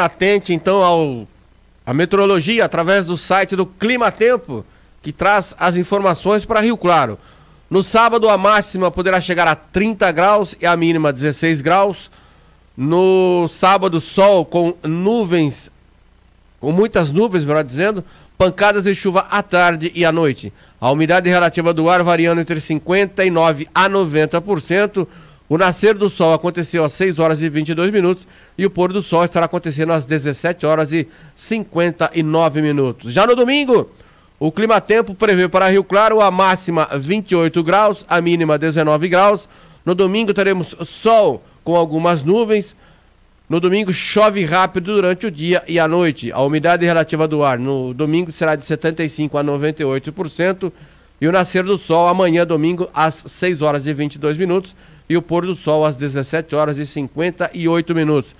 Atente então ao a meteorologia através do site do Clima Tempo, que traz as informações para Rio Claro. No sábado a máxima poderá chegar a 30 graus e a mínima 16 graus. No sábado sol com nuvens, com muitas nuvens, melhor dizendo, pancadas de chuva à tarde e à noite. A umidade relativa do ar variando entre 59 a 90%. O nascer do sol aconteceu às 6 horas e 22 minutos e o pôr do sol estará acontecendo às 17 horas e 59 minutos. Já no domingo, o Climatempo prevê para Rio Claro a máxima 28 graus, a mínima 19 graus. No domingo teremos sol com algumas nuvens. No domingo chove rápido durante o dia e a noite. A umidade relativa do ar no domingo será de 75 a 98% e o nascer do sol amanhã domingo às 6 horas e 22 minutos e o pôr do sol às 17 horas e 58 minutos.